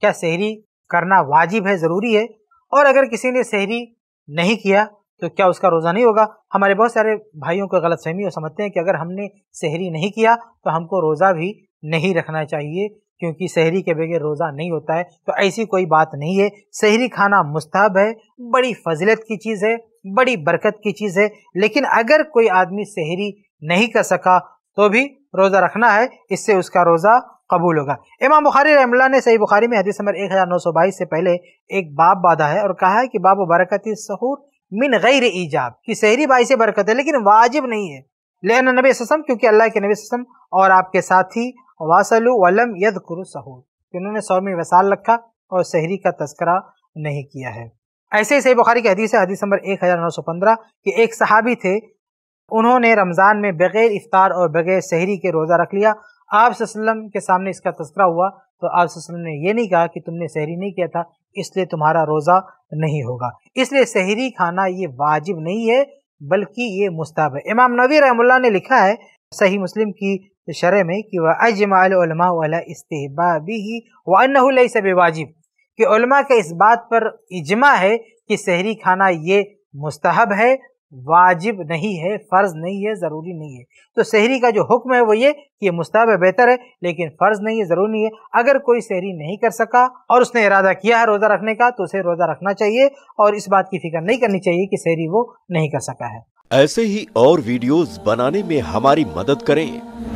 क्या शहरी करना वाजिब है ज़रूरी है और अगर किसी ने शहरी नहीं किया तो क्या उसका रोज़ा नहीं होगा हमारे बहुत सारे भाइयों को गलत फहमी और समझते हैं कि अगर हमने शहरी नहीं किया तो हमको रोज़ा भी नहीं रखना चाहिए क्योंकि शहरी के बगैर रोज़ा नहीं होता है तो ऐसी कोई बात नहीं है शहरी खाना मुस्ताब है बड़ी फजलत की चीज़ है बड़ी बरकत की चीज़ है लेकिन अगर कोई आदमी शहरी नहीं कर सका तो भी रोज़ा रखना है इससे उसका रोज़ा कबूल होगा इमाम बुखारी रहमल्ला ने सही बुखारी में हदीस नंबर एक हज़ार नौ सौ बाईस से पहले एक बाप बाधा है और कहा है कि बाब बरकत सहूर मिन गैर ईजाब की सहरी बाई से बरकत है लेकिन वाजिब नहीं है लेन नबी ससम क्योंकि अल्लाह के नबी ससम और आपके साथी वासलु वलम यद कुरु सहूर कि उन्होंने में वसाल रखा और शहरी का तस्करा नहीं किया है ऐसे ही सही बुखारी की हदीस है हदीस नंबर एक हज़ार नौ सौ पंद्रह कि एक सहाबी थे उन्होंने रमज़ान में बग़ैर इफ्तार और बग़ैर शहरी के रोज़ा रख लिया आप के सामने इसका तस्करा हुआ तो आप ने यह नहीं कहा कि तुमने शहरी नहीं किया था इसलिए तुम्हारा रोज़ा नहीं होगा इसलिए शहरी खाना ये वाजिब नहीं है बल्कि ये मुस्ताब है इमाम नबी रहमुल्ला ने लिखा है सही मुस्लिम की शरह में कि वह अजमा वाजिब कि उलमा के इस बात पर इजमा है कि शहरी खाना ये मुस्तहब है वाजिब नहीं है फ़र्ज़ नहीं है ज़रूरी नहीं है तो शहरी का जो हुक्म है वो ये कि ये बेहतर है लेकिन फ़र्ज़ नहीं है ज़रूरी नहीं है अगर कोई शहरी नहीं कर सका और उसने इरादा किया है रोज़ा रखने का तो उसे रोज़ा रखना चाहिए और इस बात की फिक्र नहीं करनी चाहिए कि शहरी वो नहीं कर सका है ऐसे ही और वीडियोज़ बनाने में हमारी मदद करें